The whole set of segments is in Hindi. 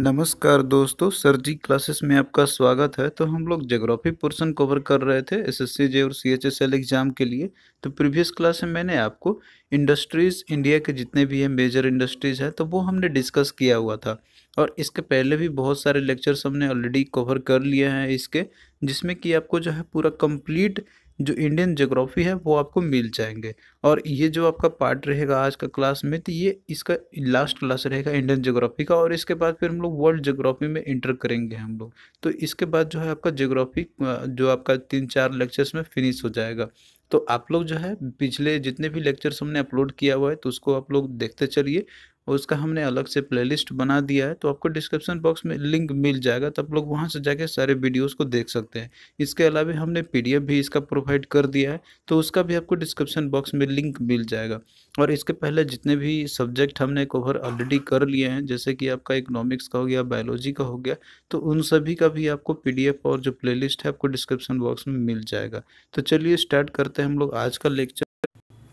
नमस्कार दोस्तों सर जी क्लासेस में आपका स्वागत है तो हम लोग जोग्राफी पोर्शन कवर कर रहे थे एसएससी जे और सीएचएसएल एग्ज़ाम के लिए तो प्रीवियस क्लास में मैंने आपको इंडस्ट्रीज़ इंडिया के जितने भी हैं मेजर इंडस्ट्रीज़ हैं तो वो हमने डिस्कस किया हुआ था और इसके पहले भी बहुत सारे लेक्चर्स हमने ऑलरेडी कवर कर लिए हैं इसके जिसमें कि आपको जो है पूरा कम्प्लीट जो इंडियन जोग्राफी है वो आपको मिल जाएंगे और ये जो आपका पार्ट रहेगा आज का क्लास में तो ये इसका लास्ट क्लास रहेगा इंडियन जोग्राफी का और इसके बाद फिर हम लोग वर्ल्ड जोग्राफी में इंटर करेंगे हम लोग तो इसके बाद जो है आपका जोग्राफी जो आपका तीन चार लेक्चर्स में फिनिश हो जाएगा तो आप लोग जो है पिछले जितने भी लेक्चर्स हमने अपलोड किया हुआ है तो उसको आप लोग देखते चलिए और उसका हमने अलग से प्लेलिस्ट बना दिया है तो आपको डिस्क्रिप्शन बॉक्स में लिंक मिल जाएगा तो आप लोग वहाँ से जाके सारे वीडियोस को देख सकते हैं इसके अलावा हमने पीडीएफ भी इसका प्रोवाइड कर दिया है तो उसका भी आपको डिस्क्रिप्शन बॉक्स में लिंक मिल जाएगा और इसके पहले जितने भी सब्जेक्ट हमने कवर ऑलरेडी कर लिए हैं जैसे कि आपका इकोनॉमिक्स का हो गया बायोलॉजी का हो गया तो उन सभी का भी आपको पी और जो प्ले है आपको डिस्क्रिप्शन बॉक्स में मिल जाएगा तो चलिए स्टार्ट करते हैं हम लोग आज का लेक्चर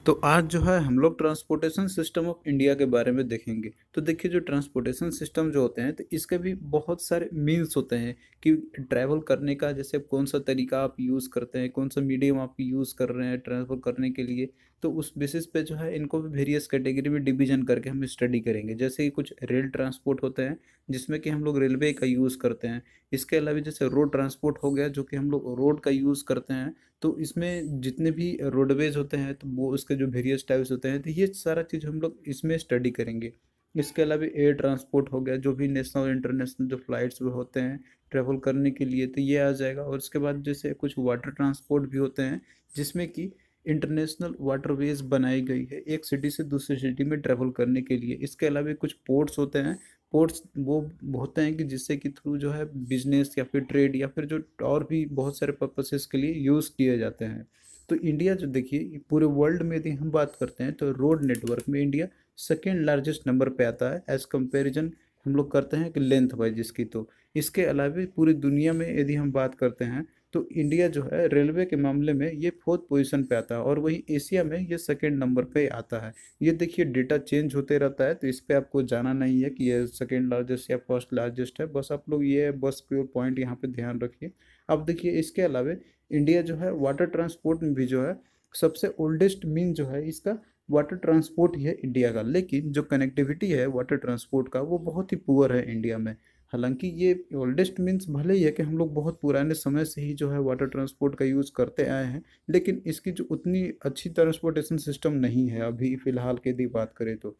तो आज जो है हम लोग ट्रांसपोर्टेशन सिस्टम ऑफ इंडिया के बारे में देखेंगे तो देखिए जो ट्रांसपोर्टेशन सिस्टम जो होते हैं तो इसके भी बहुत सारे मीन्स होते हैं कि ट्रैवल करने का जैसे कौन सा तरीका आप यूज़ करते हैं कौन सा मीडियम आप यूज़ कर रहे हैं ट्रांसफर करने के लिए तो उस बेसिस पे जो है इनको भी वेरियस कैटेगरी में डिवीजन करके हम स्टडी करेंगे जैसे कि कुछ रेल ट्रांसपोर्ट होते हैं जिसमें कि हम लोग रेलवे का यूज़ करते हैं इसके अलावा जैसे रोड ट्रांसपोर्ट हो गया जो कि हम लोग रोड का यूज़ करते हैं तो इसमें जितने भी रोडवेज होते हैं तो वो उसके जो वेरियस टाइप्स होते हैं तो ये सारा चीज़ हम लोग इसमें स्टडी करेंगे इसके अलावा एयर ट्रांसपोर्ट हो गया जो भी नेशनल और इंटरनेशनल जो फ्लाइट्स वो होते हैं ट्रेवल करने के लिए तो ये आ जाएगा और इसके बाद जैसे कुछ वाटर ट्रांसपोर्ट भी होते हैं जिसमें कि इंटरनेशनल वाटरवेज बनाई गई है एक सिटी से दूसरी सिटी में ट्रैवल करने के लिए इसके अलावा कुछ पोर्ट्स होते हैं कोर्स वो होते हैं कि जिससे कि थ्रू जो है बिजनेस या फिर ट्रेड या फिर जो और भी बहुत सारे पर्पसेस के लिए यूज़ किए जाते हैं तो इंडिया जो देखिए पूरे वर्ल्ड में यदि हम बात करते हैं तो रोड नेटवर्क में इंडिया सेकेंड लार्जेस्ट नंबर पे आता है एज़ कंपेरिजन हम लोग करते हैं कि लेंथ वाइज इसकी तो इसके अलावा पूरी दुनिया में यदि हम बात करते हैं तो इंडिया जो है रेलवे के मामले में ये फोर्थ पोजीशन पे आता है और वही एशिया में ये सेकंड नंबर पे आता है ये देखिए डेटा चेंज होते रहता है तो इस पर आपको जाना नहीं है कि ये सेकंड लार्जेस्ट या फर्स्ट लार्जेस्ट है बस आप लोग ये बस प्योर पॉइंट यहाँ पे ध्यान रखिए अब देखिए इसके अलावा इंडिया जो है वाटर ट्रांसपोर्ट में भी जो है सबसे ओल्डेस्ट मीन जो है इसका वाटर ट्रांसपोर्ट ही है इंडिया का लेकिन जो कनेक्टिविटी है वाटर ट्रांसपोर्ट का वो बहुत ही पुअर है इंडिया में हालांकि ये ओल्डेस्ट मीन्स भले ही है कि हम लोग बहुत पुराने समय से ही जो है वाटर ट्रांसपोर्ट का यूज़ करते आए हैं लेकिन इसकी जो उतनी अच्छी ट्रांसपोर्टेशन सिस्टम नहीं है अभी फ़िलहाल के दी बात करें तो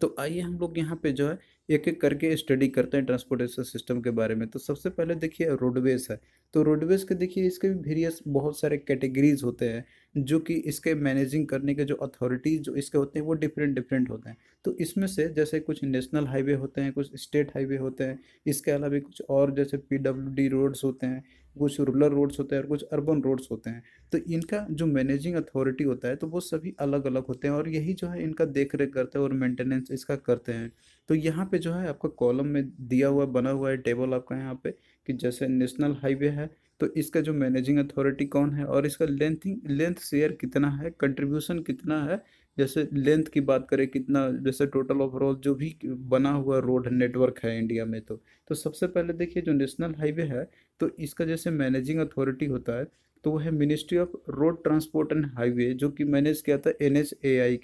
तो आइए हम लोग यहाँ पे जो है एक एक करके स्टडी करते हैं ट्रांसपोर्टेशन सिस्टम के बारे में तो सबसे पहले देखिए रोडवेज है तो रोडवेज के देखिए इसके भी वेरियस बहुत सारे कैटेगरीज होते हैं जो कि इसके मैनेजिंग करने के जो अथॉरिटीज़ जो इसके होते हैं वो डिफरेंट डिफरेंट होते हैं तो इसमें से जैसे कुछ नेशनल हाईवे होते हैं कुछ स्टेट हाईवे होते हैं इसके अलावा कुछ और जैसे पी रोड्स होते हैं कुछ रूरल रोड्स होते हैं और कुछ अर्बन रोड्स होते हैं तो इनका जो मैनेजिंग अथॉरिटी होता है तो वो सभी अलग अलग होते हैं और यही जो है इनका देख रेख करते हैं और मेंटेनेंस इसका करते हैं तो यहाँ पे जो है आपका कॉलम में दिया हुआ बना हुआ है टेबल आपका यहाँ पे कि जैसे नेशनल हाईवे है तो इसका जो मैनेजिंग अथॉरिटी कौन है और इसका लेंथिंग लेंथ शेयर कितना है कंट्रीब्यूशन कितना है जैसे लेंथ की बात करें कितना जैसे टोटल ओवरऑल जो भी बना हुआ रोड नेटवर्क है इंडिया में तो तो सबसे पहले देखिए जो नेशनल हाईवे है तो इसका जैसे मैनेजिंग अथॉरिटी होता है तो वो है ministry of road transport and highway जो कि मैनेज किया था एन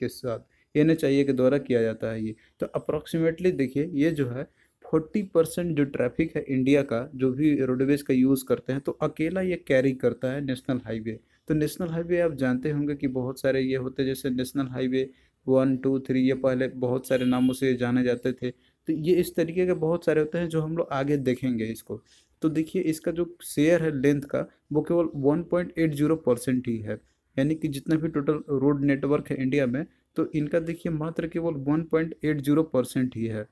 के साथ एन के द्वारा किया जाता है ये तो अप्रॉक्सीमेटली देखिए ये जो है फोर्टी परसेंट जो ट्रैफिक है इंडिया का जो भी रोडवेज का यूज़ करते हैं तो अकेला ये कैरी करता है नेशनल हाईवे तो नेशनल हाईवे आप जानते होंगे कि बहुत सारे ये होते हैं जैसे national highway one two three ये पहले बहुत सारे नामों से जाने जाते थे तो ये इस तरीके के बहुत सारे होते हैं जो हम लोग आगे देखेंगे इसको तो देखिए इसका जो शेयर है लेंथ का वो केवल one point eight zero percent ही है यानी कि जितना भी टोटल रोड नेटवर्क है इंडिया में तो इनका देखिए मात्र केवल one point eight zero percent ही है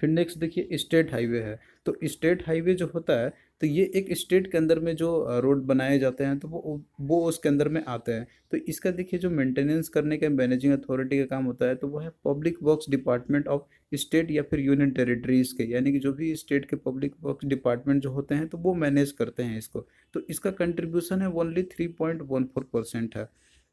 फिर नेक्स्ट देखिए स्टेट हाईवे है तो स्टेट हाईवे जो होता है तो ये एक स्टेट के अंदर में जो रोड बनाए जाते हैं तो वो वो उसके अंदर में आते हैं तो इसका देखिए जो मेंटेनेंस करने का मैनेजिंग अथॉरिटी का काम होता है तो वो है public works department of state या फिर यूनियन टेरिटरीज़ के यानी कि जो भी स्टेट के पब्लिक वर्क्स डिपार्टमेंट जो होते हैं तो वो मैनेज करते हैं इसको तो इसका कंट्रीब्यूशन है only three point one four percent है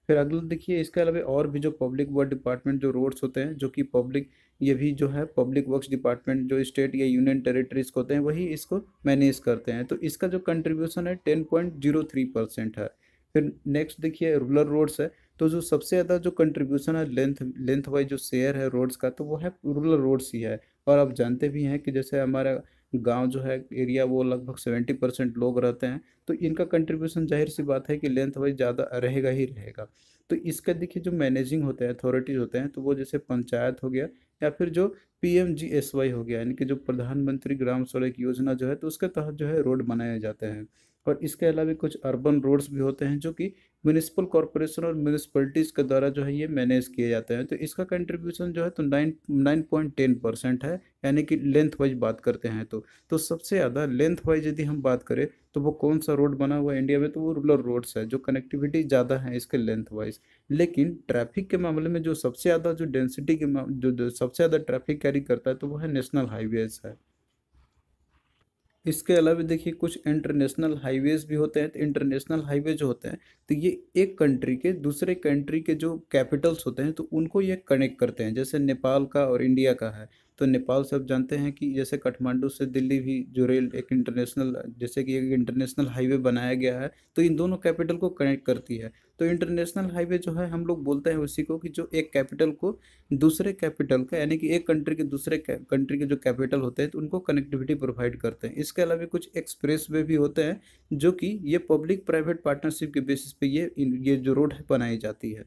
फिर अगला देखिए इसके अलावा और भी जो पब्लिक वर्क डिपार्टमेंट जो रोड्स होते हैं जो कि पब्लिक ये भी जो है पब्लिक वर्क्स डिपार्टमेंट जो स्टेट या यूनियन टेरिटरीज को होते हैं वही इसको मैनेज करते हैं तो इसका जो कंट्रीब्यूशन है ten point zero three percent है फिर नेक्स्ट देखिए रूरल रोड्स है तो जो सबसे ज़्यादा जो कंट्रीब्यूशन है लेंथ लेंथ वाइज जो शेयर है रोड्स का तो वो है रूरल रोड्स ही है और आप जानते भी हैं कि जैसे हमारा गांव जो है एरिया वो लगभग सेवेंटी परसेंट लोग रहते हैं तो इनका कंट्रीब्यूशन जाहिर सी बात है कि लेंथ वाइज ज़्यादा रहेगा ही रहेगा तो इसका देखिए जो मैनेजिंग होते हैं अथॉरिटीज़ होते हैं तो वो जैसे पंचायत हो गया या फिर जो पी हो गया यानी कि जो प्रधानमंत्री ग्राम सड़क योजना जो है तो उसके तहत जो है रोड बनाए जाते हैं और इसके अलावा कुछ अर्बन रोड्स भी होते हैं जो कि म्यूनिसिपल कॉरपोरेशन और म्यूनसिपलिटीज़ के द्वारा जो है ये मैनेज किए जाते हैं तो इसका कंट्रीब्यूशन जो है तो nine nine point ten percent है यानी कि लेंथ वाइज बात करते हैं तो तो सबसे ज़्यादा लेंथ वाइज यदि हम बात करें तो वो कौन सा रोड बना हुआ है इंडिया में तो वो रूरल रोड्स है जो कनेक्टिविटी ज़्यादा है इसके लेंथ वाइज लेकिन ट्रैफिक के मामले में जो सबसे ज़्यादा जो डेंसिटी के जो सबसे ज़्यादा ट्रैफिक कैरी करता है तो वो है नेशनल हाईवेज़ है इसके अलावा देखिए कुछ इंटरनेशनल हाईवेज़ भी होते हैं तो इंटरनेशनल हाईवे जो होते हैं तो ये एक कंट्री के दूसरे कंट्री के जो कैपिटल्स होते हैं तो उनको ये कनेक्ट करते हैं जैसे नेपाल का और इंडिया का है तो नेपाल से आप जानते हैं कि जैसे काठमांडू से दिल्ली भी जो रेल एक इंटरनेशनल जैसे कि एक इंटरनेशनल हाईवे बनाया गया है तो इन दोनों कैपिटल को कनेक्ट करती है तो इंटरनेशनल हाईवे जो है हम लोग बोलते हैं उसी को कि जो एक कैपिटल को दूसरे कैपिटल का यानी कि एक कंट्री के दूसरे कंट्री के जो कैपिटल होते हैं तो उनको कनेक्टिविटी प्रोवाइड करते हैं इसके अलावा कुछ एक्सप्रेस वे भी होते हैं जो कि ये पब्लिक प्राइवेट पार्टनरशिप के बेसिस पे ये ये जो रोड है बनाई जाती है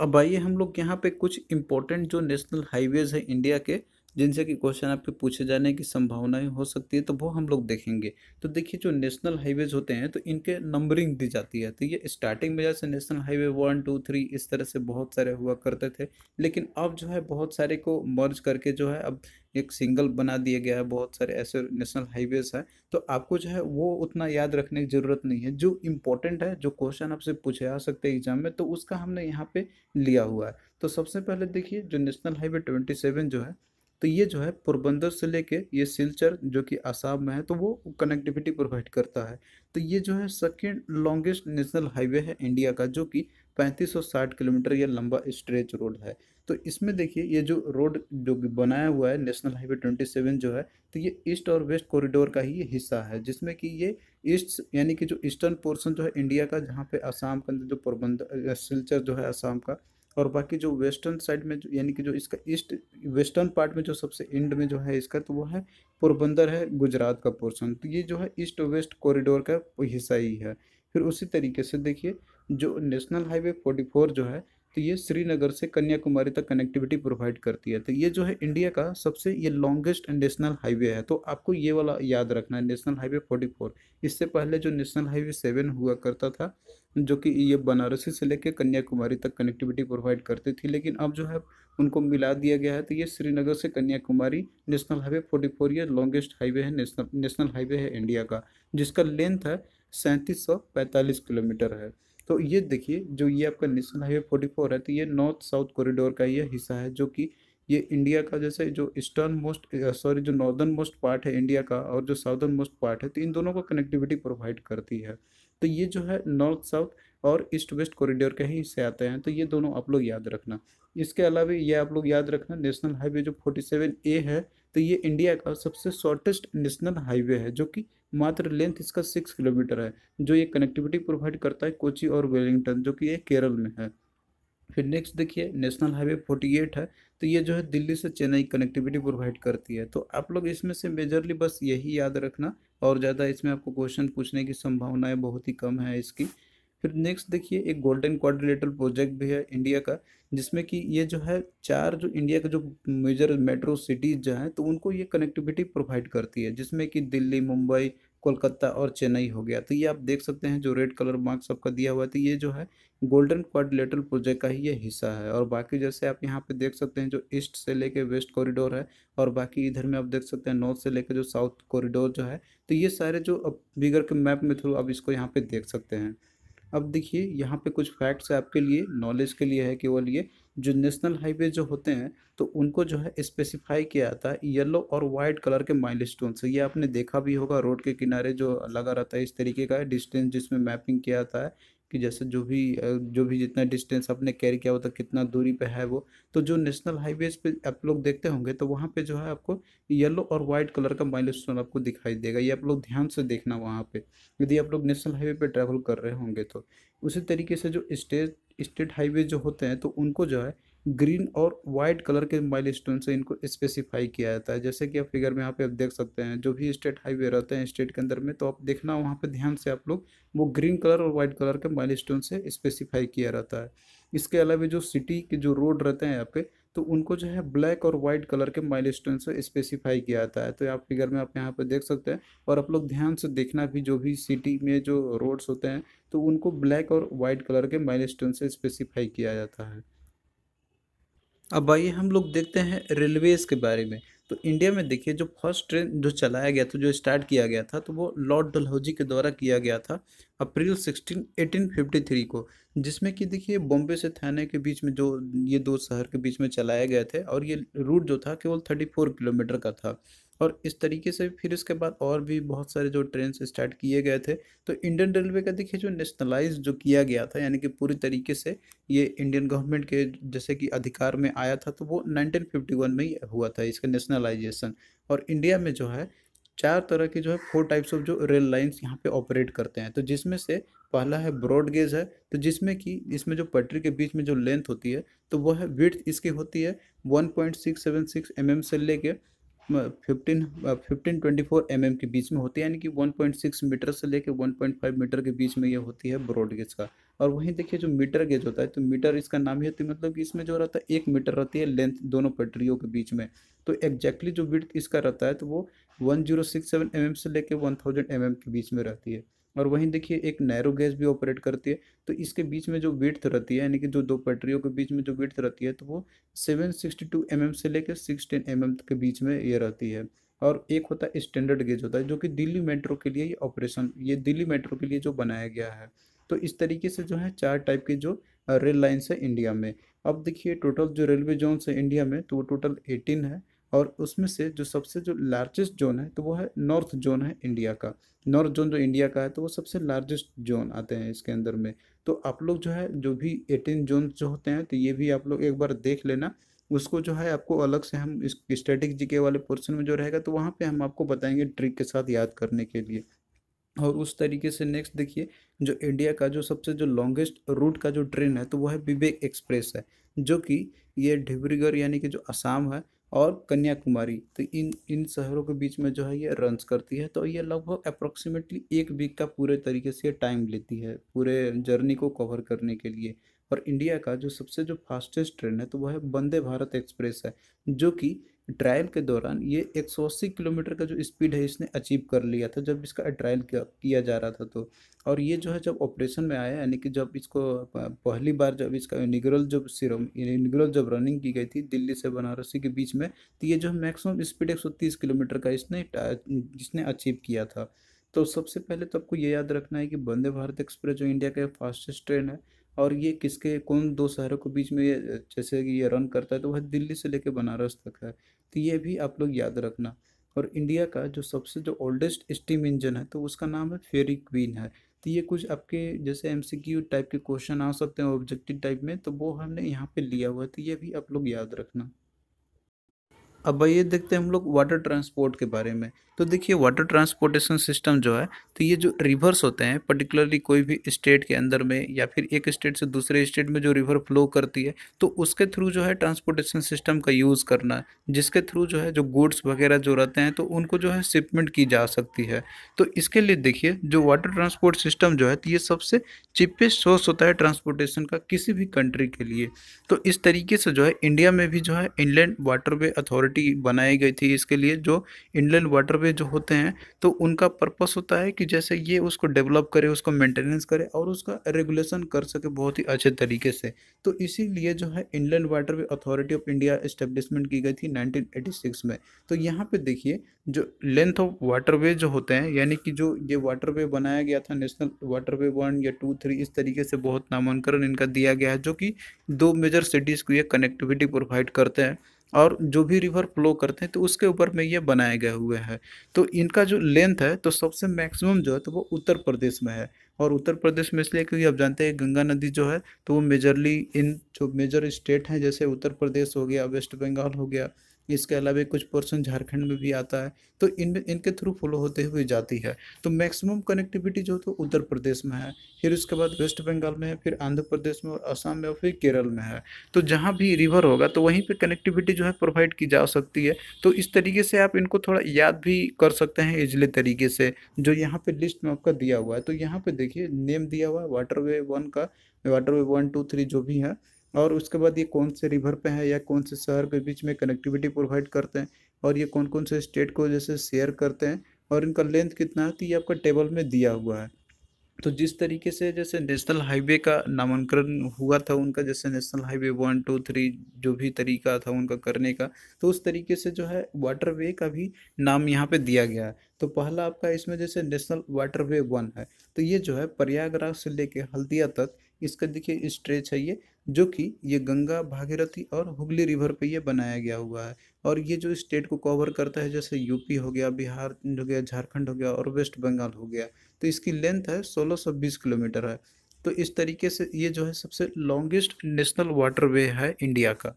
अब आइए हम लोग यहाँ पे कुछ इम्पोर्टेंट जो नेशनल हाईवेज़ हैं इंडिया के जिनसे कि क्वेश्चन आपके पूछे जाने की संभावनाएं हो सकती है तो वो हम लोग देखेंगे तो देखिए जो नेशनल हाईवेज होते हैं तो इनके नंबरिंग दी जाती है तो ये स्टार्टिंग में जैसे national highway one two three इस तरह से बहुत सारे हुआ करते थे लेकिन अब जो है बहुत सारे को मर्ज करके जो है अब एक सिंगल बना दिया गया है बहुत सारे ऐसे नेशनल हाईवेज हैं तो आपको जो है वो उतना याद रखने की ज़रूरत नहीं है जो इम्पोर्टेंट है जो क्वेश्चन आपसे पूछे जा सकते हैं एग्जाम में तो उसका हमने यहाँ पे लिया हुआ है तो सबसे पहले देखिए जो नेशनल हाईवे ट्वेंटी सेवन जो है तो ये जो है पोरबंदर से लेके ये सिलचर जो कि आसाम में है तो वो कनेक्टिविटी प्रोवाइड करता है तो ये जो है सेकेंड लॉन्गेस्ट नेशनल हाईवे है इंडिया का जो कि 3560 किलोमीटर या लंबा स्ट्रेच रोड है तो इसमें देखिए ये जो रोड जो बनाया हुआ है नेशनल हाईवे 27 जो है तो ये ईस्ट और वेस्ट कॉरिडोर का ही हिस्सा है जिसमें कि ये ईस्ट यानी कि जो ईस्टर्न पोर्सन जो है इंडिया का जहाँ पे आसाम के अंदर जो पोरबंदर सिलचर जो है आसाम का और बाकी जो वेस्टर्न साइड में यानी कि जो इसका ईस्ट वेस्टर्न पार्ट में जो सबसे एंड में जो है इसका तो वो है पोरबंदर है गुजरात का पोर्शन तो ये जो है ईस्ट वेस्ट कॉरिडोर का हिस्सा ही है फिर उसी तरीके से देखिए जो नेशनल हाईवे फोर्टी फोर जो है तो ये श्रीनगर से कन्याकुमारी तक कनेक्टिविटी प्रोवाइड करती है तो ये जो है इंडिया का सबसे ये लॉन्गेस्ट नेशनल हाईवे है तो आपको ये वाला याद रखना है नेशनल हाईवे फोर्टी फोर इससे पहले जो नेशनल हाईवे सेवन हुआ करता था जो कि ये बनारसी से लेकर कन्याकुमारी तक कनेक्टिविटी प्रोवाइड करती थी लेकिन अब जो है उनको मिला दिया गया है तो ये श्रीनगर से Kanyakumari national highway forty four ये लॉन्गेस्ट हाईवे है नेशनल नेशनल हाईवे है इंडिया का जिसका लेंथ है सैंतीस किलोमीटर है तो ये देखिए जो ये आपका नेशनल हाईवे फोर्टी फोर है तो ये नॉर्थ साउथ कॉरिडोर का ये हिस्सा है जो कि ये इंडिया का जैसे जो ईस्टर्न मोस्ट सॉरी जो नॉर्दर्न मोस्ट पार्ट है इंडिया का और जो साउदर्न मोस्ट पार्ट है तो इन दोनों को कनेक्टिविटी प्रोवाइड करती है तो ये जो है नॉर्थ साउथ और ईस्ट वेस्ट कॉरिडोर के ही हिस्से आते हैं तो ये दोनों आप लोग याद रखना इसके अलावा ये आप लोग याद रखना नेशनल हाईवे जो फोर्टी सेवन ए है तो ये इंडिया का सबसे शॉर्टेस्ट नेशनल हाईवे है जो कि मात्र लेंथ इसका सिक्स किलोमीटर है जो ये कनेक्टिविटी प्रोवाइड करता है कोची और वेलिंगटन जो कि ये केरल में है फिर नेक्स्ट देखिए नेशनल हाईवे फोर्टी एट है तो ये जो है दिल्ली से चेन्नई कनेक्टिविटी प्रोवाइड करती है तो आप लोग इसमें से मेजरली बस यही याद रखना और ज़्यादा इसमें आपको क्वेश्चन पूछने की संभावनाएं बहुत ही कम है इसकी फिर नेक्स्ट देखिए एक गोल्डन क्वाड्रिलेटरल प्रोजेक्ट भी है इंडिया का जिसमें कि ये जो है चार जो इंडिया के जो मेजर मेट्रो सिटीज़ जो हैं तो उनको ये कनेक्टिविटी प्रोवाइड करती है जिसमें कि दिल्ली मुंबई कोलकाता और चेन्नई हो गया तो ये आप देख सकते हैं जो रेड कलर मार्क्स आपका दिया हुआ है तो ये जो है गोल्डन क्वाड्रिलेटरल प्रोजेक्ट का ही ये हिस्सा है और बाकी जैसे आप यहाँ पे देख सकते हैं जो ईस्ट से लेके वेस्ट कॉरिडोर है और बाकी इधर में आप देख सकते हैं नॉर्थ से लेके जो साउथ कॉरिडोर जो है तो ये सारे जो अब बिगर के मैप में थ्रू आप इसको यहाँ पे देख सकते हैं अब देखिए यहाँ पे कुछ फैक्ट्स आपके लिए नॉलेज के लिए है केवल ये जो नेशनल हाईवे जो होते हैं तो उनको जो है स्पेसिफाई किया जाता है येलो और वाइट कलर के माइल स्टोन से ये आपने देखा भी होगा रोड के किनारे जो लगा रहता है इस तरीके का डिस्टेंस जिसमें मैपिंग किया जाता है कि जैसे जो भी जो भी जितना डिस्टेंस आपने कैरी किया होता कितना दूरी पे है वो तो जो नेशनल हाईवेज पे आप लोग देखते होंगे तो वहाँ पे जो है आपको येलो और वाइट कलर का माइल स्टोन आपको दिखाई देगा ये आप लोग ध्यान से देखना वहाँ पे यदि आप लोग नेशनल हाईवे पे ट्रैवल कर रहे होंगे तो उसी तरीके से जो स्टेट स्टेट हाईवे जो होते हैं तो उनको जो है ग्रीन और वाइट कलर के माइल स्टोन से इनको स्पेसिफाई किया जाता है जैसे कि आप फिगर में यहाँ पे आप देख सकते हैं जो भी स्टेट हाईवे रहते हैं स्टेट के अंदर में तो आप देखना वहाँ पे ध्यान से आप लोग वो ग्रीन कलर और वाइट कलर के माइल स्टोन से स्पेसिफाई किया रहता है इसके अलावा जो सिटी के जो रोड रहते हैं आपके तो उनको जो है ब्लैक और वाइट कलर के माइल स्टोन से स्पेसिफाई किया जाता है तो आप फिगर में आप यहाँ पर देख सकते हैं और आप लोग ध्यान से देखना भी जो भी सिटी में जो रोड्स होते हैं तो उनको ब्लैक और वाइट कलर के माइल स्टोन से स्पेसिफाई किया जाता है अब आइए हम लोग देखते हैं रेलवेज़ के बारे में तो इंडिया में देखिए जो फर्स्ट ट्रेन जो चलाया गया था जो स्टार्ट किया गया था तो वो लॉर्ड डलहौजी के द्वारा किया गया था अप्रैल 16 1853 को जिसमें कि देखिए बॉम्बे से थाने के बीच में जो ये दो शहर के बीच में चलाए गए थे और ये रूट जो था केवल 34 किलोमीटर का था और इस तरीके से फिर इसके बाद और भी बहुत सारे जो ट्रेन स्टार्ट किए गए थे तो इंडियन रेलवे का देखिए जो नेशनलाइज जो किया गया था यानी कि पूरी तरीके से ये इंडियन गवर्नमेंट के जैसे कि अधिकार में आया था तो वो 1951 में ही हुआ था इसका नेशनलाइजेशन और इंडिया में जो है चार तरह की जो है फोर टाइप्स ऑफ जो रेल लाइन्स यहाँ पे ऑपरेट करते हैं तो जिसमें से पहला है ब्रॉड गेज है तो जिसमें कि इसमें जो पटरी के बीच में जो लेंथ होती है तो वह है विथ इसकी होती है 1.676 पॉइंट mm से लेके fifteen fifteen twenty four M M के बीच में होती है यानी कि वन पॉइंट सिक्स मीटर से लेकर वन पॉइंट फाइव मीटर के बीच में ये होती है ब्रॉड गेज का और वहीं देखिए जो मीटर गेज होता है तो मीटर इसका नाम ही होती है मतलब कि इसमें जो रहता है एक मीटर रहती है लेंथ दोनों पटरियों के बीच में तो एग्जैक्टली जो विड्थ इसका रहता है तो वो one zero six seven M M से लेकर वन थाउजेंड एम एम के बीच में रहती है और वहीं देखिए एक नैरो गैस भी ऑपरेट करती है तो इसके बीच में जो विड्थ रहती है यानी कि जो दो पटरियों के बीच में जो विड्थ रहती है तो वो seven sixty two M M से लेकर सिक्स एम एम के बीच में ये रहती है और एक होता है स्टैंडर्ड गेज होता है जो कि दिल्ली मेट्रो के लिए ये ऑपरेशन ये दिल्ली मेट्रो के लिए जो बनाया गया है तो इस तरीके से जो है चार टाइप के जो रेल लाइन्स है इंडिया में अब देखिए टोटल जो रेलवे जोन्स है इंडिया में तो वो टोटल एटीन है और उसमें से जो सबसे जो लार्जेस्ट जोन है तो वो है नॉर्थ जोन है इंडिया का नॉर्थ जोन जो इंडिया का है तो वो सबसे लार्जेस्ट जोन आते हैं इसके अंदर में तो आप लोग जो है जो भी एटीन जोन जो होते हैं तो ये भी आप लोग एक बार देख लेना उसको जो है आपको अलग से हम इस जी जीके वाले पोर्शन में जो रहेगा तो वहाँ पर हम आपको बताएंगे ट्रिक के साथ याद करने के लिए और उस तरीके से नेक्स्ट देखिए जो इंडिया का जो सबसे जो लॉन्गेस्ट रूट का जो ट्रेन है तो वो है विवेक एक्सप्रेस है जो कि ये डिब्रीगढ़ यानी कि जो असम है और कन्याकुमारी तो इन इन शहरों के बीच में जो है ये रन्स करती है तो ये लगभग अप्रोक्सीमेटली एक वीक का पूरे तरीके से टाइम लेती है पूरे जर्नी को कवर करने के लिए और इंडिया का जो सबसे जो फास्टेस्ट ट्रेन है तो वह है वंदे भारत एक्सप्रेस है जो कि ट्रायल के दौरान ये 180 किलोमीटर का जो स्पीड है इसने अचीव कर लिया था जब इसका ट्रायल किया जा रहा था तो और ये जो है जब ऑपरेशन में आया यानी कि जब इसको पहली बार जब इसका निगरल जब सीरम निगरल जब रनिंग की गई थी दिल्ली से बनारसी के बीच में तो ये जो मैक्सिमम स्पीड 130 किलोमीटर का इसने इसने अचीव किया था तो सबसे पहले तो आपको ये याद रखना है कि वंदे भारत एक्सप्रेस जो इंडिया का फास्टेस्ट ट्रेन है और ये किसके कौन दो शहरों के बीच में ये जैसे कि ये रन करता है तो वह दिल्ली से लेकर बनारस तक है तो ये भी आप लोग याद रखना और इंडिया का जो सबसे जो ओल्डेस्ट स्टीम इंजन है तो उसका नाम है फेरी क्वीन है तो ये कुछ आपके जैसे एम टाइप के क्वेश्चन आ सकते हैं ऑब्जेक्टिव टाइप में तो वो हमने यहाँ पे लिया हुआ है तो ये भी आप लोग याद रखना अब ये देखते हैं हम लोग वाटर ट्रांसपोर्ट के बारे में तो देखिए वाटर ट्रांसपोर्टेशन सिस्टम जो है तो ये जो रिवर्स होते हैं पर्टिकुलरली कोई भी स्टेट के अंदर में या फिर एक स्टेट से दूसरे स्टेट में जो रिवर फ्लो करती है तो उसके थ्रू जो है ट्रांसपोर्टेशन सिस्टम का यूज़ करना जिसके थ्रू जो है जो गुड्स वगैरह जो रहते हैं तो उनको जो है शिपमेंट की जा सकती है तो इसके लिए देखिए जो वाटर ट्रांसपोर्ट सिस्टम जो है तो ये सबसे चिपेस्ट सोर्स होता है ट्रांसपोर्टेशन का किसी भी कंट्री के लिए तो इस तरीके से जो है इंडिया में भी जो है इनलैंड वाटरवे अथॉरिटी बनाई गई थी इसके लिए जो इनलैंड वाटरवे हुए जो होते हैं तो उनका पर्पस होता है कि जैसे ये उसको डेवलप करे उसको मेंटेनेंस करे और उसका रेगुलेशन कर सके बहुत ही अच्छे तरीके से तो इसीलिए जो है Indian water way authority of India establishment की गई थी 1986 में तो यहाँ पे देखिए जो लेंथ ऑफ वाटरवे जो होते हैं यानी कि जो ये वाटरवे बनाया गया था नेशनल वाटरवे वन या टू थ्री इस तरीके से बहुत नामांकन इनका दिया गया है जो कि दो मेजर सिटीज़ को ये कनेक्टिविटी प्रोवाइड करते हैं और जो भी रिवर फ्लो करते हैं तो उसके ऊपर में ये बनाए गए हुए हैं तो इनका जो लेंथ है तो सबसे मैक्सिमम जो है तो वो उत्तर प्रदेश में है और उत्तर प्रदेश में इसलिए क्योंकि आप जानते हैं गंगा नदी जो है तो वो मेजरली इन जो मेजर स्टेट हैं जैसे उत्तर प्रदेश हो गया वेस्ट बंगाल हो गया इसके अलावा कुछ पोर्सन झारखंड में भी आता है तो इन इनके थ्रू फॉलो होते हुए जाती है तो मैक्सिमम कनेक्टिविटी जो तो उत्तर प्रदेश में है फिर उसके बाद वेस्ट बंगाल में है फिर आंध्र प्रदेश में और असम में और फिर केरल में है तो जहाँ भी रिवर होगा तो वहीं पर कनेक्टिविटी जो है प्रोवाइड की जा सकती है तो इस तरीके से आप इनको थोड़ा याद भी कर सकते हैं इजले तरीके से जो यहाँ पर लिस्ट में आपका दिया हुआ है तो यहाँ पर देखिए नेम दिया हुआ है वाटर वन का वाटर वन टू थ्री जो भी है और उसके बाद ये कौन से रिवर पे है या कौन से शहर के बीच में कनेक्टिविटी प्रोवाइड करते हैं और ये कौन कौन से स्टेट को जैसे शेयर करते हैं और इनका लेंथ कितना है तो ये आपका टेबल में दिया हुआ है तो जिस तरीके से जैसे नेशनल हाईवे का नामांकन हुआ था उनका जैसे national highway one two three जो भी तरीका था उनका करने का तो उस तरीके से जो है वे का भी नाम यहाँ पे दिया गया है तो पहला आपका इसमें जैसे नेशनल वे वन है तो ये जो है प्रयागराज से लेके हल्दिया तक इसका देखिए स्ट्रेच है ये जो कि ये गंगा भागीरथी और हुगली रिवर पे ये बनाया गया हुआ है और ये जो स्टेट को कवर करता है जैसे यूपी हो गया बिहार हो गया झारखंड हो गया और वेस्ट बंगाल हो गया तो इसकी लेंथ है 1620 किलोमीटर है तो इस तरीके से ये जो है सबसे लॉन्गेस्ट नेशनल वाटरवे है इंडिया का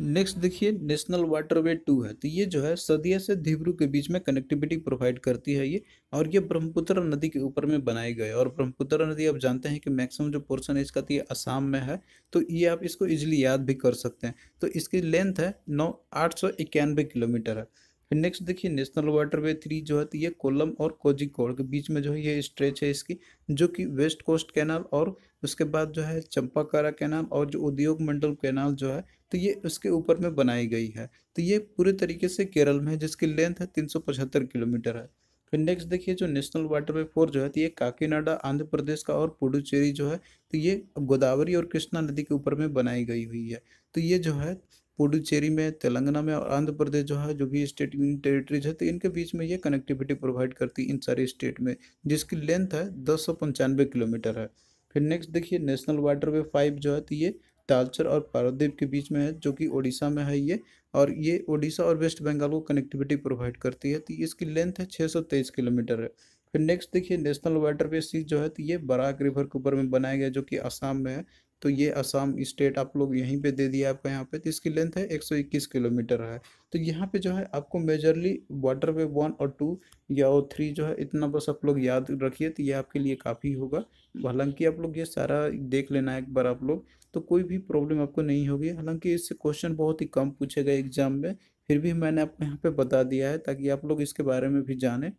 नेक्स्ट देखिए नेशनल वाटरवे टू है तो ये जो है सदिया से धीब्रू के बीच में कनेक्टिविटी प्रोवाइड करती है ये और ये ब्रह्मपुत्र नदी के ऊपर में बनाई गई है और ब्रह्मपुत्र नदी आप जानते हैं कि मैक्सिमम जो पोर्सन है इसका तो ये असम में है तो ये आप इसको इजिली याद भी कर सकते हैं तो इसकी लेंथ है नौ आठ सौ इक्यानवे किलोमीटर है फिर नेक्स्ट देखिए नेशनल वाटर वे थ्री जो है तो ये कोलम और कोजिकोड के बीच में जो है ये स्ट्रेच है इसकी जो कि वेस्ट कोस्ट कैनाल और उसके बाद जो है चंपाकारा कैनाल और जो उद्योग मंडल कैनाल जो है तो ये उसके ऊपर में बनाई गई है तो ये पूरे तरीके से केरल में है जिसकी लेंथ है तीन किलोमीटर है फिर नेक्स्ट देखिए जो नेशनल वाटर वे फोर जो है तो ये काकीनाडा आंध्र प्रदेश का और पुडुचेरी जो है तो ये गोदावरी और कृष्णा नदी के ऊपर में बनाई गई हुई है तो ये जो है पुडुचेरी में तेलंगाना में और आंध्र प्रदेश जो है जो भी स्टेट यूनियन टेरिटरीज है तो इनके बीच में ये कनेक्टिविटी प्रोवाइड करती है इन सारे स्टेट में जिसकी लेंथ है दस सौ पंचानवे किलोमीटर है फिर नेक्स्ट देखिए नेशनल वाटर वे फाइव जो है तो ये तालचर और पारादीप के बीच में है जो कि ओडिशा में है ये और ये ओडिशा और वेस्ट बंगाल को कनेक्टिविटी प्रोवाइड करती है तो इसकी लेंथ है छः सौ तेईस किलोमीटर है फिर नेक्स्ट देखिए नेशनल वाटर वे सी जो है तो ये बराक रिवर के ऊपर में बनाया गया जो कि आसाम में है तो ये असम स्टेट आप लोग यहीं पे दे दिया आपका यहाँ पे तो इसकी लेंथ है 121 किलोमीटर है तो यहाँ पे जो है आपको मेजरली वाटर वे वन और टू या और थ्री जो है इतना बस आप लोग याद रखिए तो ये आपके लिए काफ़ी होगा हालांकि आप लोग ये सारा देख लेना एक बार आप लोग तो कोई भी प्रॉब्लम आपको नहीं होगी हालांकि इससे क्वेश्चन बहुत ही कम पूछे गए एग्जाम में फिर भी मैंने आपको यहाँ पर बता दिया है ताकि आप लोग इसके बारे में भी जानें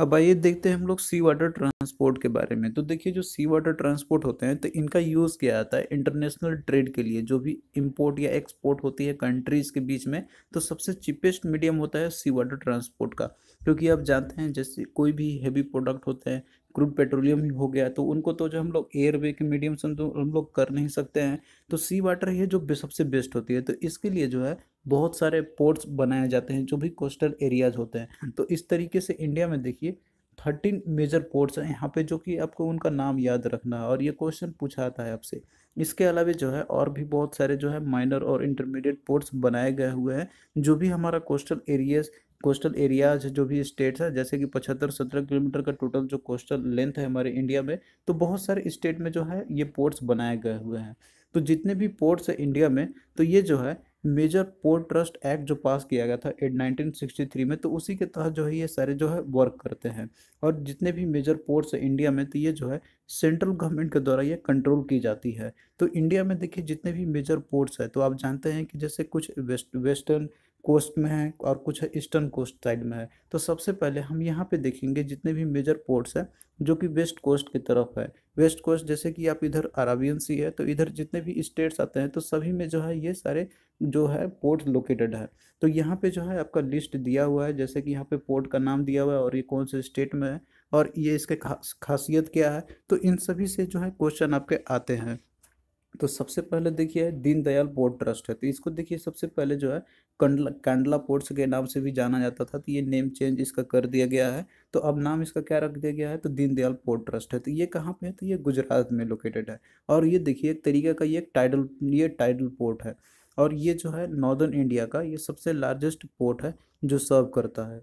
अब आइए देखते हैं हम लोग सी वाटर ट्रांसपोर्ट के बारे में तो देखिए जो सी वाटर ट्रांसपोर्ट होते हैं तो इनका यूज़ किया जाता है इंटरनेशनल ट्रेड के लिए जो भी इंपोर्ट या एक्सपोर्ट होती है कंट्रीज़ के बीच में तो सबसे चीपेस्ट मीडियम होता है सी वाटर ट्रांसपोर्ट का क्योंकि आप जानते हैं जैसे कोई भी हैवी प्रोडक्ट होते हैं क्रूड पेट्रोलियम हो गया तो उनको तो जो हम लोग एयरवे के मीडियम से तो हम लोग कर नहीं सकते हैं तो सी वाटर ही जो सबसे बेस्ट होती है तो इसके लिए जो है बहुत सारे पोर्ट्स बनाए जाते हैं जो भी कोस्टल एरियाज होते हैं हम्म। तो इस तरीके से इंडिया में देखिए थर्टीन मेजर पोर्ट्स हैं यहाँ पे जो कि आपको उनका नाम याद रखना है और ये क्वेश्चन पूछा आता है आपसे इसके अलावा जो है और भी बहुत सारे जो है माइनर और इंटरमीडिएट पोर्ट्स बनाए गए हुए हैं जो भी हमारा कोस्टल एरियाज कोस्टल एरियाज जो भी स्टेट्स है जैसे कि पचहत्तर सत्रह किलोमीटर का टोटल जो कोस्टल लेंथ है हमारे इंडिया में तो बहुत सारे स्टेट में जो है ये पोर्ट्स बनाए गए हुए हैं तो जितने भी पोर्ट्स हैं इंडिया में तो ये जो है मेजर पोर्ट ट्रस्ट एक्ट जो पास किया गया था एट थ्री में तो उसी के तहत जो है ये सारे जो है वर्क करते हैं और जितने भी मेजर पोर्ट्स हैं इंडिया में तो ये जो है सेंट्रल गवर्नमेंट के द्वारा ये कंट्रोल की जाती है तो इंडिया में देखिए जितने भी मेजर पोर्ट्स हैं तो आप जानते हैं कि जैसे कुछ वेस्ट वेस्टर्न कोस्ट में है और कुछ है ईस्टर्न कोस्ट साइड में है तो सबसे पहले हम यहाँ पे देखेंगे जितने भी मेजर पोर्ट्स हैं जो कि वेस्ट कोस्ट की तरफ है वेस्ट कोस्ट जैसे कि आप इधर अराबियन सी है तो इधर जितने भी स्टेट्स आते हैं तो सभी में जो है ये सारे जो है पोर्ट लोकेटेड है तो यहाँ पे जो है आपका लिस्ट दिया हुआ है जैसे कि यहाँ पे पोर्ट का नाम दिया हुआ है और ये कौन से स्टेट में है और ये इसके खास खासियत क्या है तो इन सभी से जो है क्वेश्चन आपके आते हैं तो सबसे पहले देखिए दीनदयाल पोर्ट ट्रस्ट है तो इसको देखिए सबसे पहले जो है कंडला कैंडला पोर्ट्स के नाम से भी जाना जाता था तो ये नेम चेंज इसका कर दिया गया है तो अब नाम इसका क्या रख दिया गया है तो दीनदयाल पोर्ट ट्रस्ट है तो ये कहाँ पे है तो ये गुजरात में लोकेटेड है और ये देखिए एक तरीके का ये एक टाइडल ये टाइडल पोर्ट है और ये जो है नॉर्दर्न इंडिया का ये सबसे लार्जेस्ट पोर्ट है जो सर्व करता है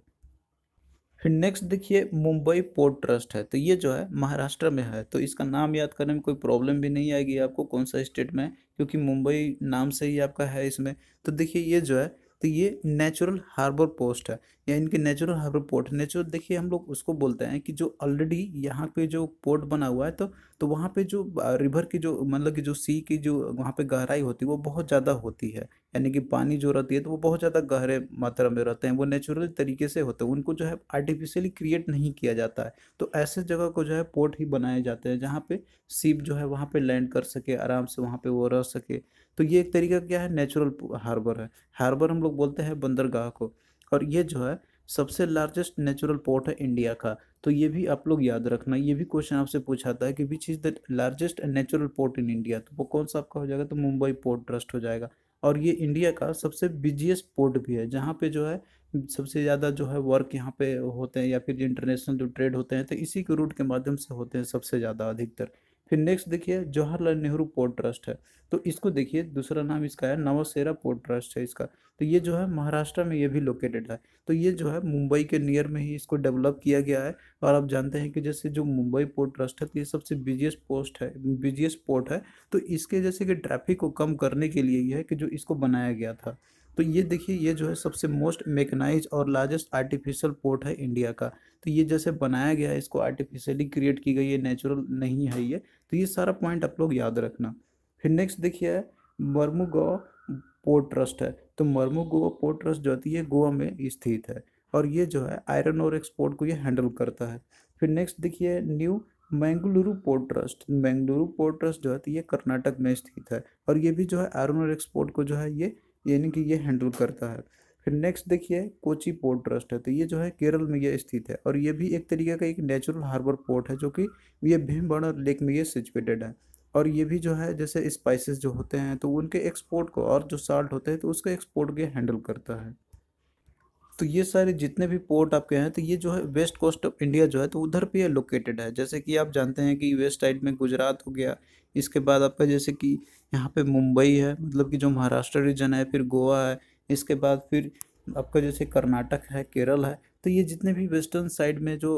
फिर नेक्स्ट देखिए मुंबई पोर्ट ट्रस्ट है तो ये जो है महाराष्ट्र में है तो इसका नाम याद करने में कोई प्रॉब्लम भी नहीं आएगी आपको कौन सा स्टेट में क्योंकि मुंबई नाम से ही आपका है इसमें तो देखिए ये जो है तो ये नेचुरल हार्बर पोस्ट है या इनके नेचुरल हार्बर पोर्ट नेचुरल देखिए हम लोग उसको बोलते हैं कि जो ऑलरेडी यहाँ पे जो पोर्ट बना हुआ है तो तो वहाँ पे जो रिवर की जो मतलब कि जो सी की जो वहाँ पे गहराई होती है वो बहुत ज़्यादा होती है यानी कि पानी जो रहती है तो वो बहुत ज़्यादा गहरे मात्रा में रहते हैं वो नेचुरल तरीके से होते हैं उनको जो है आर्टिफिशियली क्रिएट नहीं किया जाता है तो ऐसे जगह को जो है पोर्ट ही बनाए जाते हैं जहाँ पे सीप जो है वहाँ पे लैंड कर सके आराम से वहाँ पे वो रह सके तो ये एक तरीका क्या है नेचुरल हार्बर है हार्बर हम लोग बोलते हैं बंदरगाह को और ये जो है सबसे लार्जेस्ट नेचुरल पोर्ट है इंडिया का तो ये भी आप लोग याद रखना ये भी क्वेश्चन आपसे पूछा था कि which is the largest natural port in India तो वो कौन सा आपका हो जाएगा तो मुंबई पोर्ट ट्रस्ट हो जाएगा और ये इंडिया का सबसे बिजिएस्ट पोर्ट भी है जहाँ पे जो है सबसे ज़्यादा जो है वर्क यहाँ पे होते हैं या फिर इंटरनेशनल जो ट्रेड होते हैं तो इसी के रूट के माध्यम से होते हैं सबसे ज़्यादा अधिकतर फिर नेक्स्ट देखिए जवाहरलाल नेहरू पोर्ट ट्रस्ट है तो इसको देखिए दूसरा नाम इसका है नवसेरा पोर्ट ट्रस्ट है इसका तो ये जो है महाराष्ट्र में ये भी लोकेटेड है तो ये जो है मुंबई के नियर में ही इसको डेवलप किया गया है और आप जानते हैं कि जैसे जो मुंबई पोर्ट ट्रस्ट है तो ये सबसे बिजिएस्ट पोस्ट है बिजिएस्ट पोर्ट है तो इसके जैसे कि ट्रैफिक को कम करने के लिए ये है कि जो इसको बनाया गया था तो ये देखिए ये जो है सबसे मोस्ट मेकनाइज और लार्जेस्ट आर्टिफिशियल पोर्ट है इंडिया का तो ये जैसे बनाया गया है इसको आर्टिफिशियली क्रिएट की गई है नेचुरल नहीं है ये तो ये सारा पॉइंट आप लोग याद रखना फिर नेक्स्ट देखिए मरमू गोवा पोर्ट ट्रस्ट है तो मर्मू गोवा पोर्ट ट्रस्ट जो है गोवा में स्थित है और ये जो है आयरन और एक्सपोर्ट को ये हैंडल करता है फिर नेक्स्ट देखिए new Mangaluru port trust Mangaluru port trust जो है ये कर्नाटक में स्थित है और ये भी जो है आयरन और एक्सपोर्ट को जो है ये यानी कि ये हैंडल करता है फिर नेक्स्ट देखिए कोची पोर्ट ट्रस्ट है तो ये जो है केरल में ये स्थित है और ये भी एक तरीके का एक नेचुरल हार्बर पोर्ट है जो कि ये भीमबर्ण लेक में ये सिचुएटेड है और ये भी जो है जैसे स्पाइसेस जो होते हैं तो उनके एक्सपोर्ट को और जो साल्ट होते हैं तो उसका एक्सपोर्ट ये हैंडल करता है तो ये सारे जितने भी पोर्ट आपके हैं तो ये जो है वेस्ट कोस्ट ऑफ इंडिया जो है तो उधर यह लोकेटेड है जैसे कि आप जानते हैं कि वेस्ट साइड में गुजरात हो गया इसके बाद आपका जैसे कि यहाँ पे मुंबई है मतलब कि जो महाराष्ट्र रीजन है फिर गोवा है इसके बाद फिर आपका जैसे कर्नाटक है केरल है तो ये जितने भी वेस्टर्न साइड में जो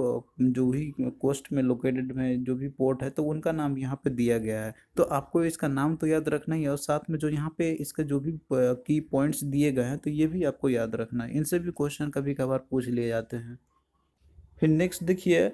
जो भी कोस्ट में लोकेटेड में जो भी पोर्ट है तो उनका नाम यहाँ पे दिया गया है तो आपको इसका नाम तो याद रखना ही है और साथ में जो यहाँ पे इसके जो भी की पॉइंट्स दिए गए हैं तो ये भी आपको याद रखना है इनसे भी क्वेश्चन कभी कभार पूछ लिए जाते हैं फिर नेक्स्ट देखिए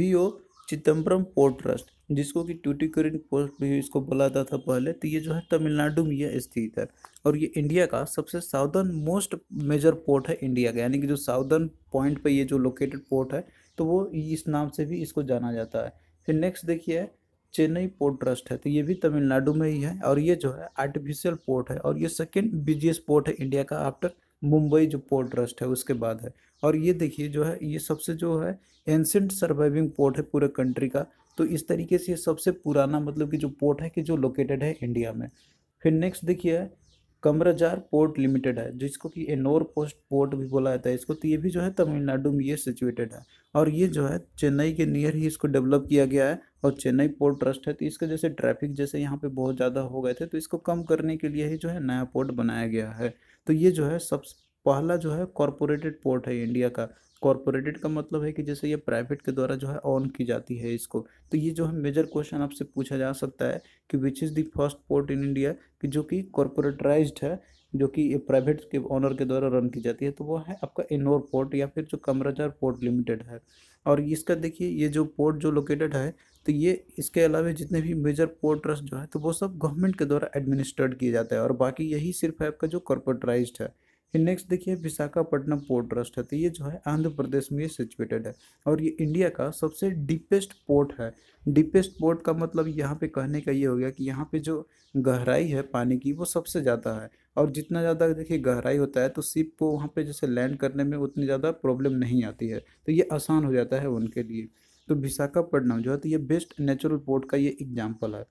V O Chidambaram port trust जिसको कि टूटीकरण पोस्ट भी इसको बोला जाता था पहले तो ये जो है तमिलनाडु में यह स्थित है और ये इंडिया का सबसे साउदर्न मोस्ट मेजर पोर्ट है इंडिया का यानी कि जो साउदर्न पॉइंट पर ये जो लोकेटेड पोर्ट है तो वो इस नाम से भी इसको जाना जाता है फिर नेक्स्ट देखिए चेन्नई पोर्ट ट्रस्ट है तो ये भी तमिलनाडु में ही है और ये जो है आर्टिफिशियल पोर्ट है और ये सेकेंड बिजिएस्ट पोर्ट है इंडिया का आफ्टर मुंबई जो पोर्ट ट्रस्ट है उसके बाद है और ये देखिए जो है ये सबसे जो है एंसेंट सर्वाइविंग पोर्ट है पूरे कंट्री का तो इस तरीके से ये सबसे पुराना मतलब कि जो पोर्ट है कि जो लोकेटेड है इंडिया में फिर नेक्स्ट देखिए कमराजार पोर्ट लिमिटेड है जिसको कि एनोर पोस्ट पोर्ट भी बोला जाता है इसको तो ये भी जो है तमिलनाडु में ये सिचुएटेड है और ये जो है चेन्नई के नियर ही इसको डेवलप किया गया है और चेन्नई पोर्ट ट्रस्ट है तो इसका जैसे ट्रैफिक जैसे यहाँ पे बहुत ज़्यादा हो गए थे तो इसको कम करने के लिए ही जो है नया पोर्ट बनाया गया है तो ये जो है सब पहला जो है कॉरपोरेटेड पोर्ट है इंडिया का कॉरपोरेटेड का मतलब है कि जैसे ये प्राइवेट के द्वारा जो है ऑन की जाती है इसको तो ये जो है मेजर क्वेश्चन आपसे पूछा जा सकता है कि which is the first port in India कि जो कि कॉरपोरेटराइज है जो कि ये प्राइवेट के ऑनर के द्वारा रन की जाती है तो वो है आपका इनोर पोर्ट या फिर जो कमराजार पोर्ट लिमिटेड है और इसका देखिए ये जो पोर्ट जो लोकेटेड है तो ये इसके अलावा जितने भी मेजर पोर्ट ट्रस्ट जो है तो वो सब गवर्नमेंट के द्वारा एडमिनिस्ट्रेट किए जाते हैं और बाकी यही सिर्फ है आपका जो कॉरपोरेटराइज है फिर नेक्स्ट देखिए विशाखापट्टनम पोर्ट ट्रस्ट है तो ये जो है आंध्र प्रदेश में ये सिचुएटेड है और ये इंडिया का सबसे डीपेस्ट पोर्ट है डीपेस्ट पोर्ट का मतलब यहाँ पे कहने का ये हो गया कि यहाँ पे जो गहराई है पानी की वो सबसे ज़्यादा है और जितना ज़्यादा देखिए गहराई होता है तो सिप को वहाँ पर जैसे लैंड करने में उतनी ज़्यादा प्रॉब्लम नहीं आती है तो ये आसान हो जाता है उनके लिए तो विशाखापट्टनम जो है तो ये बेस्ट नेचुरल पोर्ट का ये एग्जाम्पल है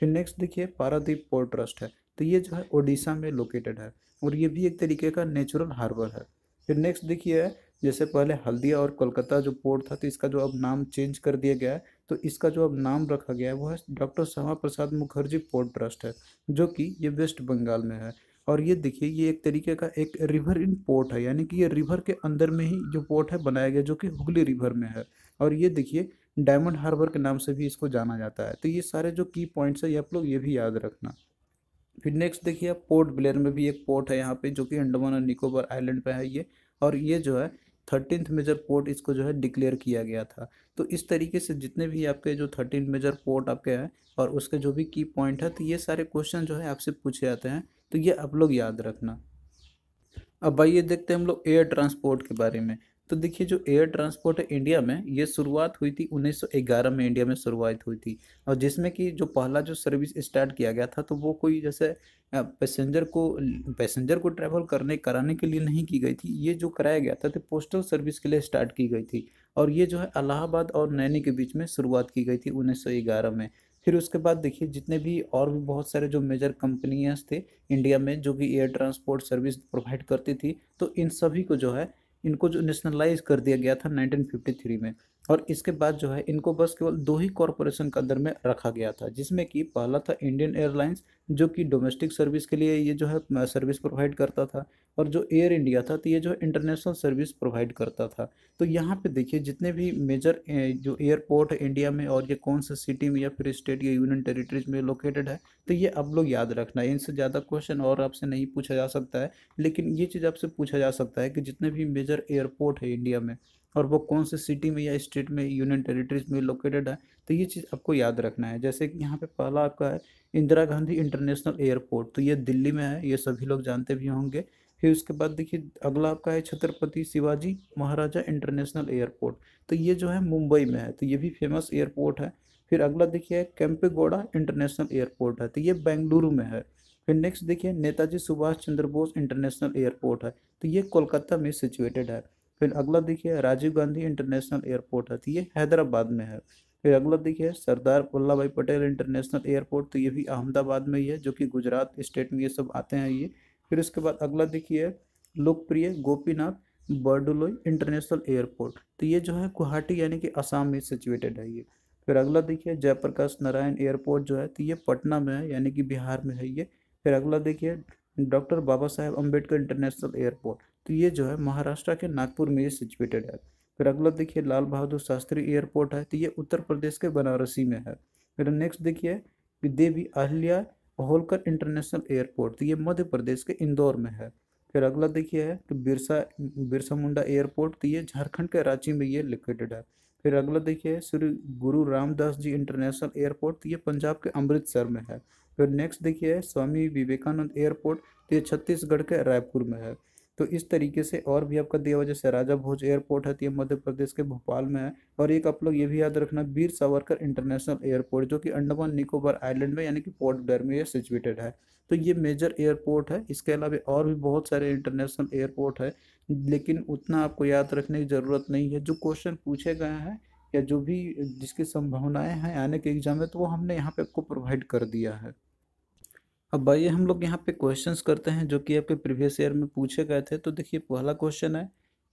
फिर नेक्स्ट देखिए पारादीप पोर्ट ट्रस्ट है तो ये जो है ओडिशा में लोकेटेड है और ये भी एक तरीके का नेचुरल हार्बर है फिर नेक्स्ट देखिए जैसे पहले हल्दिया और कोलकाता जो पोर्ट था तो इसका जो अब नाम चेंज कर दिया गया है तो इसका जो अब नाम रखा गया है वो है doctor Shyama Prasad Mukherjee port trust है जो कि ये वेस्ट बंगाल में है और ये देखिए ये एक तरीके का एक रिवर इन पोर्ट है यानी कि ये रिवर के अंदर में ही जो पोर्ट है बनाया गया जो कि हुगली रिवर में है और ये देखिए डायमंड हार्बर के नाम से भी इसको जाना जाता है तो ये सारे जो की पॉइंट्स है ये आप लोग ये भी याद रखना फिर नेक्स्ट देखिए आप पोर्ट ब्लेयर में भी एक पोर्ट है यहाँ पे जो कि अंडमान और निकोबार आइलैंड पे है ये और ये जो है थर्टीन मेजर पोर्ट इसको जो है डिक्लेयर किया गया था तो इस तरीके से जितने भी आपके जो थर्टीन मेजर पोर्ट आपके हैं और उसके जो भी की पॉइंट है तो ये सारे क्वेश्चन जो है आपसे पूछे जाते हैं तो ये आप लोग याद रखना अब भाई ये देखते हैं हम लोग एयर ट्रांसपोर्ट के बारे में तो देखिए जो एयर ट्रांसपोर्ट है इंडिया में ये शुरुआत हुई थी 1911 में इंडिया में शुरुआत हुई थी और जिसमें कि जो पहला जो सर्विस स्टार्ट किया गया था तो वो कोई जैसे पैसेंजर को पैसेंजर को ट्रैवल करने कराने के लिए नहीं की गई थी ये जो कराया गया था तो पोस्टल सर्विस के लिए स्टार्ट की गई थी और ये जो है अलाहाबाद और नैनी के बीच में शुरुआत की गई थी उन्नीस में फिर उसके बाद देखिए जितने भी और भी बहुत सारे जो मेजर कंपनियाँ थे इंडिया में जो कि एयर ट्रांसपोर्ट सर्विस प्रोवाइड करती थी तो इन सभी को जो है इनको जो नेशनलाइज कर दिया गया था 1953 में और इसके बाद जो है इनको बस केवल दो ही कॉरपोरेशन के अंदर में रखा गया था जिसमें कि पहला था इंडियन एयरलाइंस जो कि डोमेस्टिक सर्विस के लिए ये जो है सर्विस प्रोवाइड करता था और जो एयर इंडिया था तो ये जो इंटरनेशनल सर्विस प्रोवाइड करता था तो यहाँ पे देखिए जितने भी मेजर जो एयरपोर्ट है इंडिया में और ये कौन से सिटी में या फिर स्टेट या यूनियन टेरिटरीज में लोकेटेड है तो ये आप लोग याद रखना है इनसे ज़्यादा क्वेश्चन और आपसे नहीं पूछा जा सकता है लेकिन ये चीज़ आपसे पूछा जा सकता है कि जितने भी मेजर एयरपोर्ट है इंडिया में और वो कौन से सिटी में या स्टेट में यूनियन टेरिटरीज में लोकेटेड है तो ये चीज़ आपको याद रखना है जैसे कि यहाँ पे पहला आपका है इंदिरा गांधी इंटरनेशनल एयरपोर्ट तो ये दिल्ली में है ये सभी लोग जानते भी होंगे फिर उसके बाद देखिए अगला आपका है छत्रपति शिवाजी महाराजा इंटरनेशनल एयरपोर्ट तो ये जो है मुंबई में है तो ये भी फेमस एयरपोर्ट है फिर अगला देखिए गौड़ा इंटरनेशनल एयरपोर्ट है तो ये बेंगलुरु में है फिर नेक्स्ट देखिए नेताजी सुभाष चंद्र बोस इंटरनेशनल एयरपोर्ट है तो ये कोलकाता में सिचुएटेड है फिर अगला देखिए राजीव गांधी इंटरनेशनल एयरपोर्ट है तो ये हैदराबाद में है फिर अगला देखिए सरदार वल्लभ भाई पटेल इंटरनेशनल एयरपोर्ट तो ये भी अहमदाबाद में ही है जो कि गुजरात स्टेट में ये सब आते हैं ये फिर उसके बाद अगला देखिए लोकप्रिय गोपीनाथ बर्डोलोई इंटरनेशनल एयरपोर्ट तो ये जो है गुवाहाटी यानी कि आसाम में सिचुएटेड है ये फिर अगला देखिए जयप्रकाश नारायण एयरपोर्ट जो है तो ये पटना में है यानी कि बिहार में है ये फिर अगला देखिए doctor Baba Saheb Ambedkar international airport तो ये जो है महाराष्ट्र के नागपुर में ये सिचुएटेड है फिर अगला देखिए लाल बहादुर शास्त्री एयरपोर्ट है तो ये उत्तर प्रदेश के बनारसी में है फिर नेक्स्ट देखिए देवी अहल्या होलकर इंटरनेशनल एयरपोर्ट तो ये मध्य प्रदेश के इंदौर में है फिर अगला देखिए है तो बिरसा बिरसा मुंडा एयरपोर्ट तो ये झारखंड के रांची में ये लोकेटेड है फिर अगला देखिए श्री गुरु रामदास जी इंटरनेशनल एयरपोर्ट तो ये पंजाब के अमृतसर में है फिर नेक्स्ट देखिए स्वामी विवेकानंद एयरपोर्ट तो ये छत्तीसगढ़ के रायपुर में है तो इस तरीके से और भी आपका दिया हुआ जैसे राजा भोज एयरपोर्ट है तो ये मध्य प्रदेश के भोपाल में है और एक आप लोग ये भी याद रखना वीर सावरकर इंटरनेशनल एयरपोर्ट जो कि अंडमान निकोबार आइलैंड में यानी कि पोर्ट ब्लेयर में यह सिचुएटेड है तो ये मेजर एयरपोर्ट है इसके अलावा और भी बहुत सारे इंटरनेशनल एयरपोर्ट है लेकिन उतना आपको याद रखने की ज़रूरत नहीं है जो क्वेश्चन पूछे गए हैं या जो भी जिसकी संभावनाएं हैं आने के एग्जाम में तो वो हमने यहाँ पे आपको प्रोवाइड कर दिया है अब आइए हम लोग यहाँ पे क्वेश्चंस करते हैं जो कि आपके प्रीवियस ईयर में पूछे गए थे तो देखिए पहला क्वेश्चन है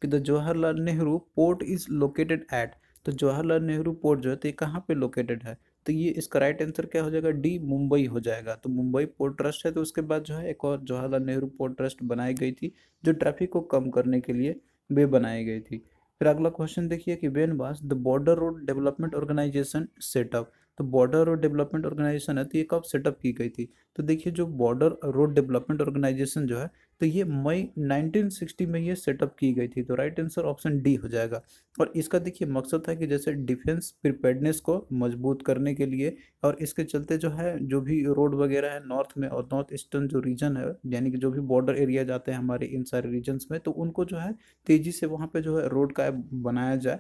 कि the Jawaharlal Nehru port is located at तो जवाहरलाल नेहरू पोर्ट जो है तो ये कहाँ पर लोकेटेड है तो ये इसका राइट आंसर क्या हो जाएगा डी मुंबई हो जाएगा तो मुंबई पोर्ट ट्रस्ट है तो उसके बाद जो है एक और जवाहरलाल नेहरू पोर्ट ट्रस्ट बनाई गई थी जो ट्रैफिक को कम करने के लिए वे बनाई गई थी फिर अगला क्वेश्चन देखिए कि when was the border road development organisation set up तो बॉर्डर रोड डेवलपमेंट ऑर्गेनाइजेशन है तो ये कब सेटअप की गई थी तो देखिए जो बॉर्डर रोड डेवलपमेंट ऑर्गेनाइजेशन जो है तो ये मई 1960 में ये सेटअप की गई थी तो राइट आंसर ऑप्शन डी हो जाएगा और इसका देखिए मकसद था कि जैसे डिफेंस प्रिपेडनेस को मजबूत करने के लिए और इसके चलते जो है जो भी रोड वगैरह है नॉर्थ में और नॉर्थ ईस्टर्न जो रीजन है यानी कि जो भी बॉर्डर एरिया जाते हैं हमारे इन सारे रीजन्स में तो उनको जो है तेज़ी से वहाँ पर जो है रोड का बनाया जाए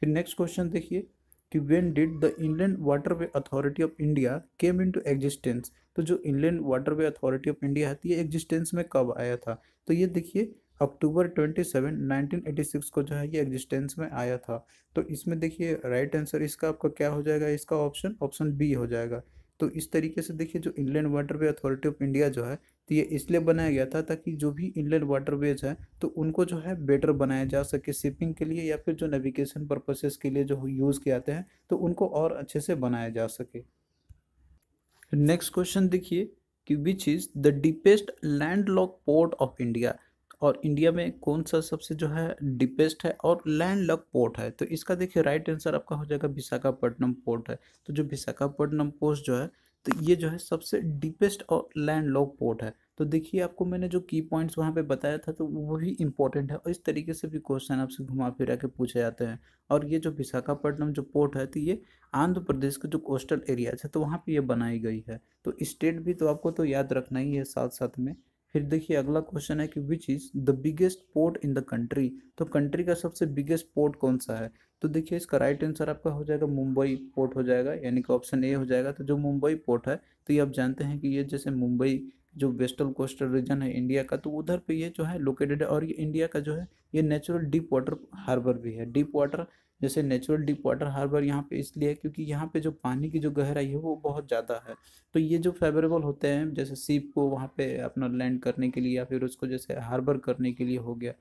फिर नेक्स्ट क्वेश्चन देखिए कि when did the inland water way authority of India came into existence तो जो inland water way authority of India है तो ये एग्जिस्टेंस में कब आया था तो ये देखिए October twenty seven nineteen eighty six को जो है ये एग्जिस्टेंस में आया था तो इसमें देखिए राइट आंसर इसका आपका क्या हो जाएगा इसका ऑप्शन ऑप्शन बी हो जाएगा तो इस तरीके से देखिए जो inland waterway authority of India जो है तो ये इसलिए बनाया गया था ताकि जो भी इनलैंड वाटरवेज है तो उनको जो है बेटर बनाया जा सके शिपिंग के लिए या फिर जो नेविगेशन पर्पसेस के लिए जो यूज़ किए जाते हैं तो उनको और अच्छे से बनाया जा सके नेक्स्ट क्वेश्चन देखिए कि which is the deepest land lock port of India और इंडिया में कौन सा सबसे जो है डीपेस्ट है और लैंड लक पोर्ट है तो इसका देखिए राइट आंसर आपका हो जाएगा विशाखापट्टनम पोर्ट है तो जो विशाखापट्टनम पोस्ट जो है तो ये जो है सबसे डीपेस्ट और लैंड लॉक पोर्ट है तो देखिए आपको मैंने जो की पॉइंट्स वहाँ पे बताया था तो वो भी इंपॉर्टेंट है और इस तरीके से भी क्वेश्चन आपसे घुमा फिरा के पूछे जाते हैं और ये जो विशाखापट्टनम जो पोर्ट है तो ये आंध्र प्रदेश का जो कोस्टल एरियाज है तो वहाँ पे ये बनाई गई है तो स्टेट भी तो आपको तो याद रखना ही है साथ साथ में फिर देखिए अगला क्वेश्चन है कि which is the biggest port in the country तो कंट्री का सबसे बिगेस्ट पोर्ट कौन सा है तो देखिए इसका राइट आंसर आपका हो जाएगा मुंबई पोर्ट हो जाएगा यानी कि ऑप्शन ए हो जाएगा तो जो मुंबई पोर्ट है तो ये आप जानते हैं कि ये जैसे मुंबई जो वेस्टर्न कोस्टल रीजन है इंडिया का तो उधर पे ये जो है लोकेटेड है और ये इंडिया का जो है ये नेचुरल डीप वाटर हार्बर भी है डीप वाटर जैसे नेचुरल डीप वाटर हार्बर यहाँ पे इसलिए है क्योंकि यहाँ पे जो पानी की जो गहराई है वो बहुत ज़्यादा है तो ये जो फेवरेबल होते हैं जैसे सीप को वहाँ पे अपना लैंड करने के लिए या फिर उसको जैसे हार्बर करने के लिए हो गया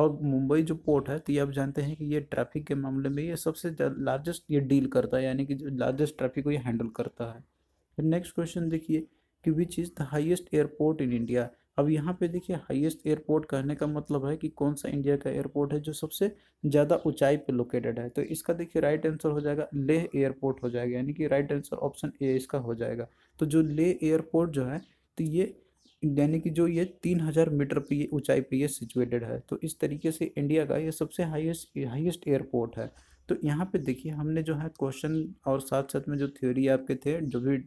और मुंबई जो पोर्ट है तो ये आप जानते हैं कि ये ट्रैफिक के मामले में ये सबसे लार्जेस्ट ये डील करता है यानी कि लार्जेस्ट ट्रैफिक को ये हैंडल करता है नेक्स्ट क्वेश्चन देखिए कि which is the highest airport in India अब यहाँ पे देखिए हाईएस्ट एयरपोर्ट कहने का मतलब है कि कौन सा इंडिया का एयरपोर्ट है जो सबसे ज़्यादा ऊंचाई पे लोकेटेड है तो इसका देखिए राइट आंसर हो जाएगा लेह एयरपोर्ट हो जाएगा यानी कि राइट आंसर ऑप्शन ए इसका हो जाएगा तो जो लेह एयरपोर्ट जो है तो ये यानी कि जो ये तीन हज़ार मीटर पर ये ऊंचाई पर यह सिचुएटेड है तो इस तरीके से इंडिया का ये सबसे हाइस्ट हाइस्ट एयरपोर्ट है तो यहाँ पे देखिए हमने जो है क्वेश्चन और साथ साथ में जो थ्योरी आपके थे जो भी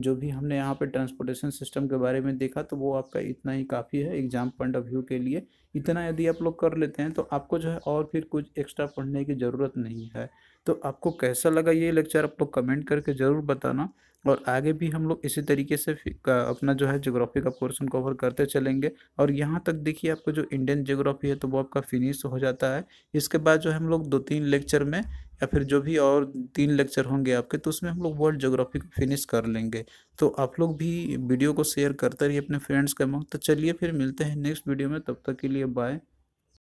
जो भी हमने यहाँ पे ट्रांसपोर्टेशन सिस्टम के बारे में देखा तो वो आपका इतना ही काफ़ी है एग्जाम पॉइंट ऑफ व्यू के लिए इतना यदि आप लोग कर लेते हैं तो आपको जो है और फिर कुछ एक्स्ट्रा पढ़ने की ज़रूरत नहीं है तो आपको कैसा लगा ये लेक्चर आप लोग कमेंट करके ज़रूर बताना और आगे भी हम लोग इसी तरीके से अपना जो है जोग्राफी का पोर्सन कवर करते चलेंगे और यहाँ तक देखिए आपको जो इंडियन जोग्राफी है तो वो आपका फिनिश हो जाता है इसके बाद जो है हम लोग दो तीन लेक्चर में या फिर जो भी और तीन लेक्चर होंगे आपके तो उसमें हम लोग वर्ल्ड जोग्राफी को फिनिश कर लेंगे तो आप लोग भी वीडियो को शेयर करते रहिए अपने फ्रेंड्स के मंग तो चलिए फिर मिलते हैं नेक्स्ट वीडियो में तब तक के लिए बाय